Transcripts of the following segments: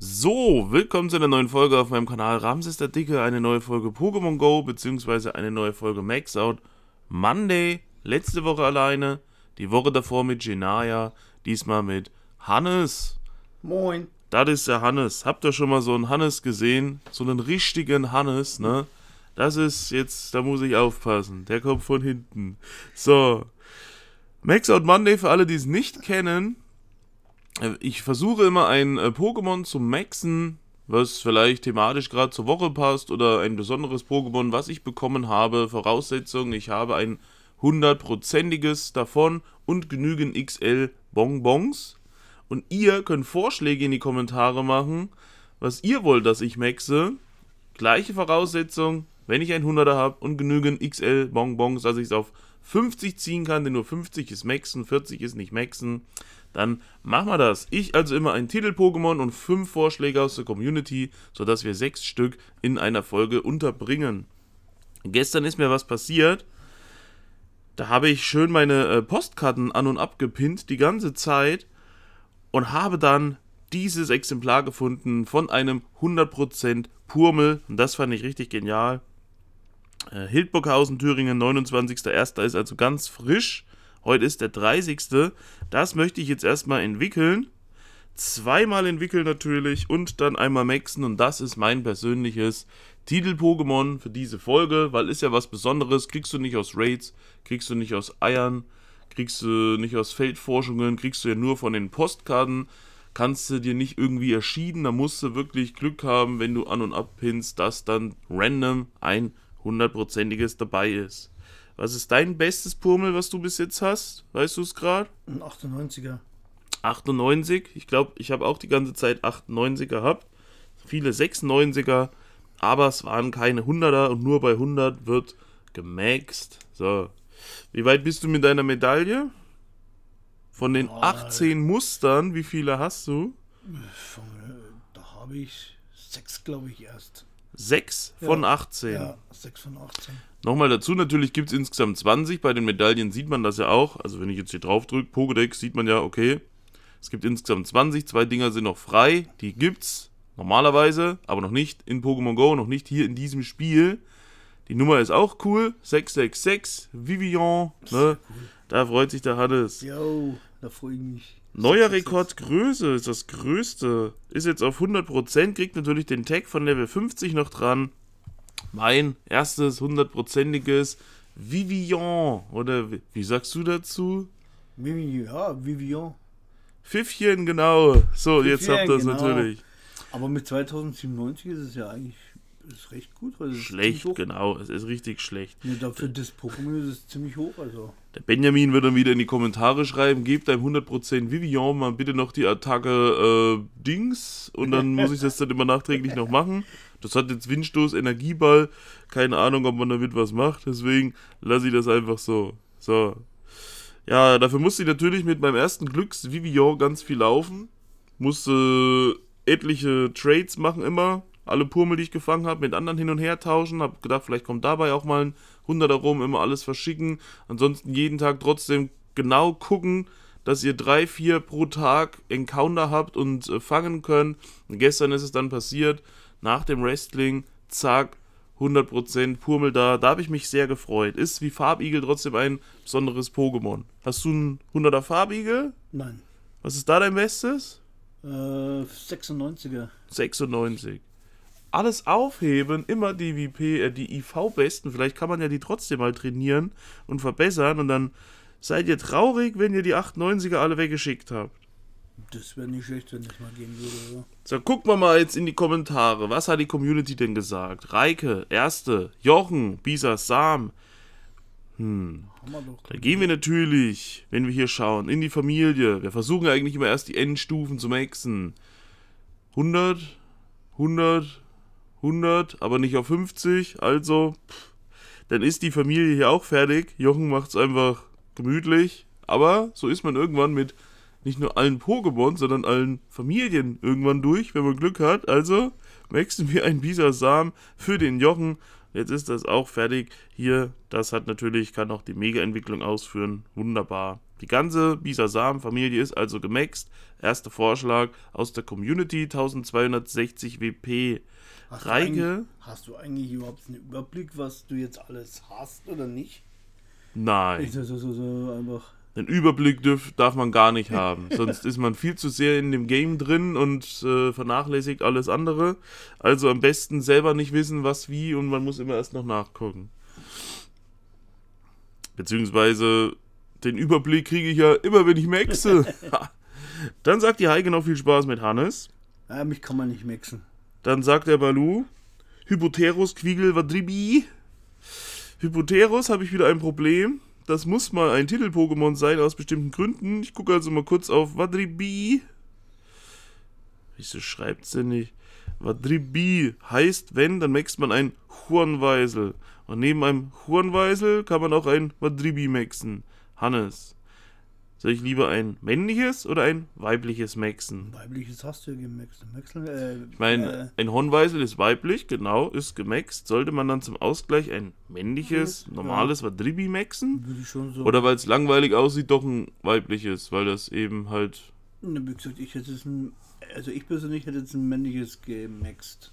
So, willkommen zu einer neuen Folge auf meinem Kanal Ramses der Dicke, eine neue Folge Pokémon Go, beziehungsweise eine neue Folge Max Out Monday, letzte Woche alleine, die Woche davor mit Genaya, diesmal mit Hannes. Moin. Das ist der Hannes. Habt ihr schon mal so einen Hannes gesehen? So einen richtigen Hannes, ne? Das ist jetzt, da muss ich aufpassen. Der kommt von hinten. So. Max Out Monday, für alle, die es nicht kennen, äh, ich versuche immer ein äh, Pokémon zu maxen, was vielleicht thematisch gerade zur Woche passt oder ein besonderes Pokémon, was ich bekommen habe. Voraussetzung, ich habe ein hundertprozentiges davon und genügend XL Bonbons. Und ihr könnt Vorschläge in die Kommentare machen, was ihr wollt, dass ich maxe. Gleiche Voraussetzung, wenn ich ein 100er habe und genügend XL Bonbons, dass ich es auf 50 ziehen kann, denn nur 50 ist maxen, 40 ist nicht maxen dann machen wir das. Ich also immer ein Titel-Pokémon und fünf Vorschläge aus der Community, sodass wir sechs Stück in einer Folge unterbringen. Gestern ist mir was passiert. Da habe ich schön meine äh, Postkarten an und ab gepinnt die ganze Zeit und habe dann dieses Exemplar gefunden von einem 100% Purmel. Und das fand ich richtig genial. Äh, Hildburghausen, Thüringen, 29.01. ist also ganz frisch. Heute ist der 30. Das möchte ich jetzt erstmal entwickeln. Zweimal entwickeln natürlich und dann einmal maxen. Und das ist mein persönliches Titel-Pokémon für diese Folge, weil ist ja was Besonderes. Kriegst du nicht aus Raids, kriegst du nicht aus Eiern, kriegst du nicht aus Feldforschungen, kriegst du ja nur von den Postkarten. Kannst du dir nicht irgendwie erschieden, da musst du wirklich Glück haben, wenn du an und ab pinst, dass dann random ein hundertprozentiges dabei ist. Was ist dein bestes Purmel, was du bis jetzt hast? Weißt du es gerade? Ein 98er. 98? Ich glaube, ich habe auch die ganze Zeit 98 gehabt. Viele 96er, aber es waren keine 100er und nur bei 100 wird gemaxt. So. Wie weit bist du mit deiner Medaille? Von den oh, 18 Mustern, wie viele hast du? Äh, von, äh, da habe ich sechs, glaube ich, erst. 6 von ja, 18. Ja, 6 von 18. Nochmal dazu, natürlich gibt es insgesamt 20. Bei den Medaillen sieht man das ja auch. Also wenn ich jetzt hier drauf drücke, Pokédex, sieht man ja, okay, es gibt insgesamt 20. Zwei Dinger sind noch frei. Die gibt's normalerweise, aber noch nicht in Pokémon Go, noch nicht hier in diesem Spiel. Die Nummer ist auch cool. 666, Vivian. Ne? Cool. Da freut sich der Hannes. Yo, da freue ich mich. Neuer Rekordgröße ist das größte. Ist jetzt auf 100%, kriegt natürlich den Tag von Level 50 noch dran. Mein erstes hundertprozentiges Vivian. Oder wie sagst du dazu? Vivian, ja, Vivian. Pfiffchen, genau. So, Pfiffchen, jetzt habt ihr es genau. natürlich. Aber mit 2097 ist es ja eigentlich ist recht gut. Also schlecht, genau. Es ist richtig schlecht. Ja, dafür das Pokémon ist es ziemlich hoch. Also. Der Benjamin wird dann wieder in die Kommentare schreiben, gebt einem 100% Vivian mal bitte noch die Attacke äh, Dings und dann muss ich das dann immer nachträglich noch machen. Das hat jetzt Windstoß, Energieball, keine Ahnung, ob man damit was macht, deswegen lasse ich das einfach so. So. Ja, dafür musste ich natürlich mit meinem ersten Glücks-Vivian ganz viel laufen, musste etliche Trades machen immer, alle Purmel, die ich gefangen habe, mit anderen hin und her tauschen. Habe gedacht, vielleicht kommt dabei auch mal ein 100 er rum, immer alles verschicken. Ansonsten jeden Tag trotzdem genau gucken, dass ihr drei, vier pro Tag Encounter habt und äh, fangen könnt. Und gestern ist es dann passiert, nach dem Wrestling, zack, 100% Purmel da. Da habe ich mich sehr gefreut. Ist wie Farbigel trotzdem ein besonderes Pokémon. Hast du einen 100er Farbigel? Nein. Was ist da dein Bestes? Äh, 96er. 96 alles aufheben, immer die WP, äh, die IV-Besten, vielleicht kann man ja die trotzdem mal trainieren und verbessern und dann seid ihr traurig, wenn ihr die 98er alle weggeschickt habt. Das wäre nicht schlecht, wenn das mal gehen würde, oder? So, gucken wir mal jetzt in die Kommentare. Was hat die Community denn gesagt? Reike, Erste, Jochen, Bisa, Sam. Hm. Da gehen wir natürlich, wenn wir hier schauen, in die Familie. Wir versuchen eigentlich immer erst die Endstufen zu maxen. 100, 100, 100, aber nicht auf 50. Also, dann ist die Familie hier auch fertig. Jochen macht es einfach gemütlich. Aber so ist man irgendwann mit nicht nur allen Pokémon, sondern allen Familien irgendwann durch, wenn man Glück hat. Also wechseln wir einen Bisasam für den Jochen Jetzt ist das auch fertig. Hier, das hat natürlich, kann auch die Mega-Entwicklung ausführen. Wunderbar. Die ganze Bisa-Samen-Familie ist also gemaxt. Erster Vorschlag aus der Community, 1260 WP. Hast Reike. Du hast du eigentlich überhaupt einen Überblick, was du jetzt alles hast oder nicht? Nein. Ist das so, so, so einfach den Überblick dürf, darf man gar nicht haben. Sonst ist man viel zu sehr in dem Game drin und äh, vernachlässigt alles andere. Also am besten selber nicht wissen, was wie und man muss immer erst noch nachgucken. Beziehungsweise den Überblick kriege ich ja immer, wenn ich maxe. Dann sagt die Heike noch viel Spaß mit Hannes. Ja, mich kann man nicht maxen. Dann sagt der Balu, Hypoterus Quiegel, Vadribi. Hypoterus habe ich wieder ein Problem das muss mal ein Titel-Pokémon sein aus bestimmten Gründen. Ich gucke also mal kurz auf Wadribi. Wieso schreibt es denn nicht? Wadribi heißt, wenn, dann maxt man ein Huanweisel. Und neben einem Huanweisel kann man auch ein Wadribi maxen. Hannes. Soll ich lieber ein männliches oder ein weibliches Maxen? Weibliches hast du ja gemaxt. äh, ich meine, äh, ein Hornweisel ist weiblich, genau, ist gemaxt. Sollte man dann zum Ausgleich ein männliches, ja. normales Wadribi maxen? Würde ich schon so. Oder weil es langweilig aussieht, doch ein weibliches, weil das eben halt. Ne, wie gesagt, ich hätte es ein. Also ich persönlich hätte jetzt ein männliches gemaxt.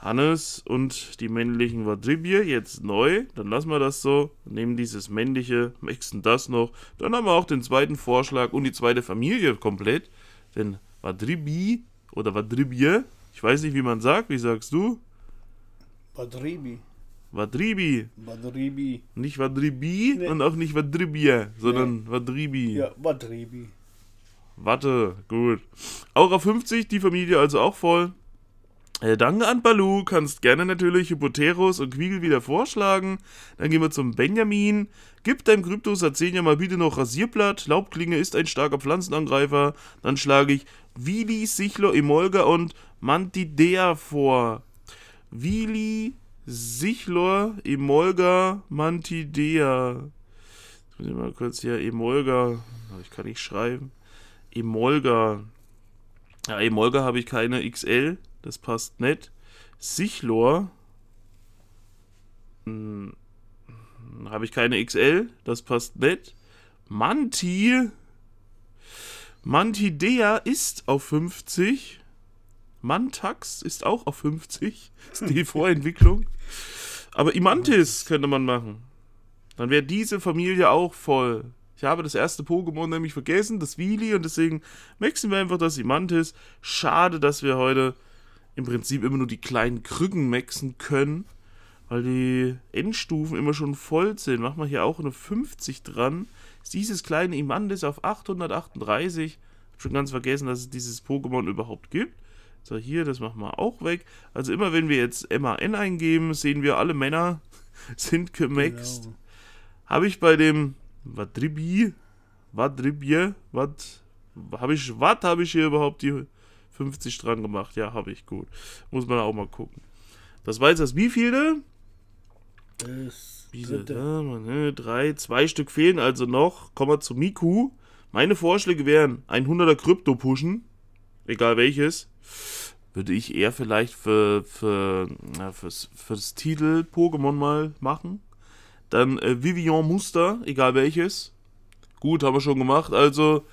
Hannes und die männlichen Vadribje jetzt neu. Dann lassen wir das so, nehmen dieses männliche, mixen das noch. Dann haben wir auch den zweiten Vorschlag und die zweite Familie komplett. Denn Vadribi oder Vadribje, ich weiß nicht, wie man sagt. Wie sagst du? Vadribi. Vadribi. Vadribi. Nicht Vadribi nee. und auch nicht Vadribje, sondern nee. Vadribi. Ja, Vadribi. Warte, gut. Aura 50, die Familie also auch voll. Äh, danke an Balu, kannst gerne natürlich Hypoteros und Quiegel wieder vorschlagen. Dann gehen wir zum Benjamin. Gib deinem Kryptos Azenia mal bitte noch Rasierblatt. Laubklinge ist ein starker Pflanzenangreifer. Dann schlage ich Wili, Sichlo, Emolga und Mantidea vor. Wili, Sichlor, Emolga, Mantidea. Jetzt muss ich mal kurz hier Emolga. Ich kann nicht schreiben. Emolga. Ja, Emolga habe ich keine XL. Das passt nicht. Sichlor. Hm, Habe ich keine XL. Das passt nicht. Manti. Mantidea ist auf 50. Mantax ist auch auf 50. Das ist die Vorentwicklung. Aber Imantis könnte man machen. Dann wäre diese Familie auch voll. Ich habe das erste Pokémon nämlich vergessen, das Wheelie, und deswegen wechseln wir einfach das Imantis. Schade, dass wir heute im Prinzip immer nur die kleinen Krücken maxen können, weil die Endstufen immer schon voll sind. Machen wir hier auch eine 50 dran. Ist dieses kleine Imandis auf 838. Hab schon ganz vergessen, dass es dieses Pokémon überhaupt gibt. So, hier, das machen wir auch weg. Also immer wenn wir jetzt MAN eingeben, sehen wir, alle Männer sind gemaxt. Genau. Habe ich bei dem Vadribi, Vadribie, Vad, habe ich, was habe ich hier überhaupt die 50 dran gemacht. Ja, habe ich. Gut. Muss man auch mal gucken. Das war jetzt das wievielte? Das Wie Diese, dritte. Ne, drei, zwei Stück fehlen also noch. Kommen wir zu Miku. Meine Vorschläge wären 100er Krypto pushen. Egal welches. Würde ich eher vielleicht für, für, na, fürs, fürs Titel Pokémon mal machen. Dann äh, Vivian Muster, egal welches. Gut, haben wir schon gemacht. Also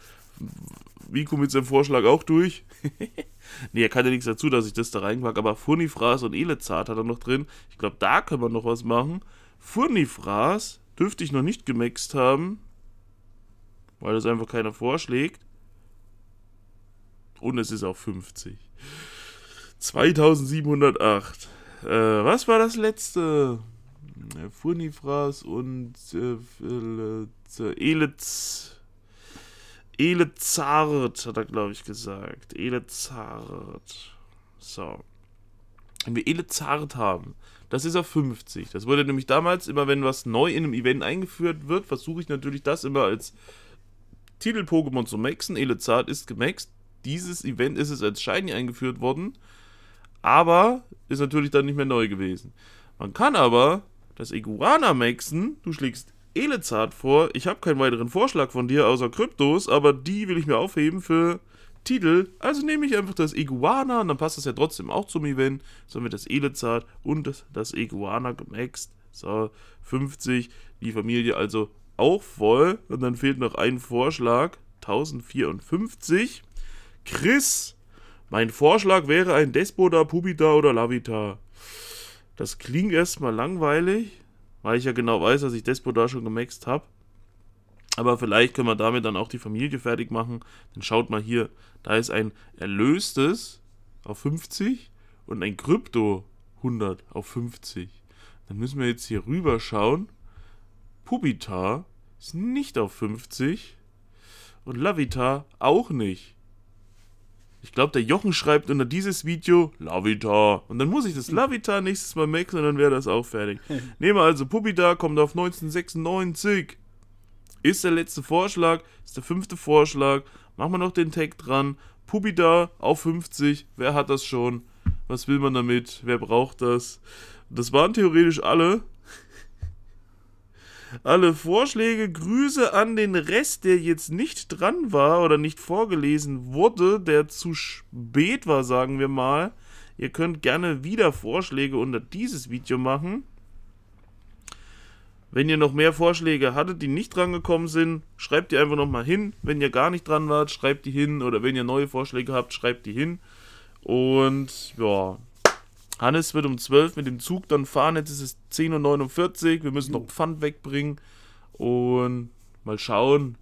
Vico mit seinem Vorschlag auch durch. ne, er kann ja nichts dazu, dass ich das da reinpack. Aber Furnifras und Elezart hat er noch drin. Ich glaube, da können wir noch was machen. Furnifras dürfte ich noch nicht gemaxt haben. Weil das einfach keiner vorschlägt. Und es ist auch 50. 2708. Äh, was war das letzte? Äh, Furnifras und äh, äh Elitz. Elezart, hat er, glaube ich, gesagt. Elezart. So. Wenn wir Elezart haben, das ist auf 50. Das wurde nämlich damals, immer wenn was neu in einem Event eingeführt wird, versuche ich natürlich das immer als Titel-Pokémon zu maxen. Elezart ist gemaxt. Dieses Event ist es als Shiny eingeführt worden, aber ist natürlich dann nicht mehr neu gewesen. Man kann aber das Iguana maxen. Du schlägst Elezart vor. Ich habe keinen weiteren Vorschlag von dir außer Kryptos, aber die will ich mir aufheben für Titel. Also nehme ich einfach das Iguana und dann passt das ja trotzdem auch zum Event. So haben wir das Elezart und das, das Iguana gemaxt. So, 50. Die Familie also auch voll. Und dann fehlt noch ein Vorschlag. 1054. Chris, mein Vorschlag wäre ein Despota, Pubita oder Lavita. Das klingt erstmal langweilig weil ich ja genau weiß, dass ich Despo da schon gemaxt habe. Aber vielleicht können wir damit dann auch die Familie fertig machen. Dann schaut mal hier, da ist ein erlöstes auf 50 und ein Krypto 100 auf 50. Dann müssen wir jetzt hier rüber schauen. Pubita ist nicht auf 50 und Lavita auch nicht. Ich glaube, der Jochen schreibt unter dieses Video Lavita. Und dann muss ich das Lavita nächstes Mal mixen und dann wäre das auch fertig. Nehmen wir also Pupida, kommt auf 1996. Ist der letzte Vorschlag, ist der fünfte Vorschlag. Machen wir noch den Tag dran. Pupida auf 50. Wer hat das schon? Was will man damit? Wer braucht das? Das waren theoretisch alle alle Vorschläge. Grüße an den Rest, der jetzt nicht dran war oder nicht vorgelesen wurde, der zu spät war, sagen wir mal. Ihr könnt gerne wieder Vorschläge unter dieses Video machen. Wenn ihr noch mehr Vorschläge hattet, die nicht dran gekommen sind, schreibt die einfach nochmal hin. Wenn ihr gar nicht dran wart, schreibt die hin. Oder wenn ihr neue Vorschläge habt, schreibt die hin. Und ja, Hannes wird um 12 mit dem Zug dann fahren. Jetzt ist es 10.49 Uhr. Wir müssen noch Pfand wegbringen. Und mal schauen.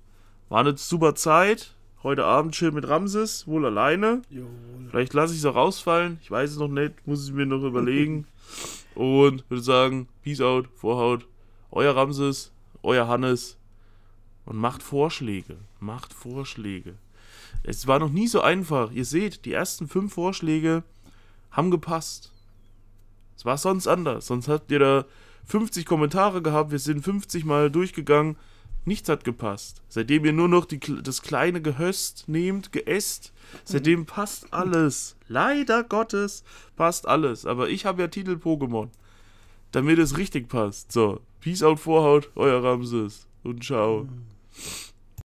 War eine super Zeit. Heute Abend chill mit Ramses, wohl alleine. Jawohl. Vielleicht lasse ich es auch rausfallen. Ich weiß es noch nicht. Muss ich mir noch überlegen. Und würde sagen, Peace out, Vorhaut. Euer Ramses, euer Hannes. Und macht Vorschläge. Macht Vorschläge. Es war noch nie so einfach. Ihr seht, die ersten fünf Vorschläge haben gepasst. Es war sonst anders. Sonst habt ihr da 50 Kommentare gehabt, wir sind 50 Mal durchgegangen, nichts hat gepasst. Seitdem ihr nur noch die, das kleine Gehöst nehmt, geäst, seitdem mhm. passt alles. Leider Gottes passt alles. Aber ich habe ja Titel Pokémon. Damit es richtig passt. So, Peace out, Vorhaut, euer Ramses. Und ciao. Mhm.